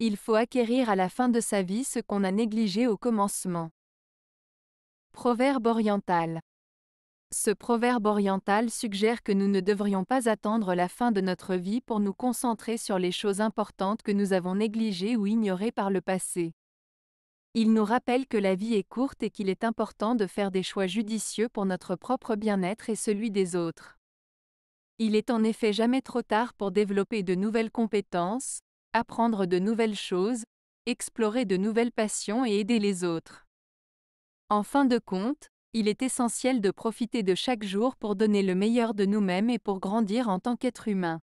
Il faut acquérir à la fin de sa vie ce qu'on a négligé au commencement. Proverbe oriental. Ce proverbe oriental suggère que nous ne devrions pas attendre la fin de notre vie pour nous concentrer sur les choses importantes que nous avons négligées ou ignorées par le passé. Il nous rappelle que la vie est courte et qu'il est important de faire des choix judicieux pour notre propre bien-être et celui des autres. Il est en effet jamais trop tard pour développer de nouvelles compétences, apprendre de nouvelles choses, explorer de nouvelles passions et aider les autres. En fin de compte, il est essentiel de profiter de chaque jour pour donner le meilleur de nous-mêmes et pour grandir en tant qu'être humain.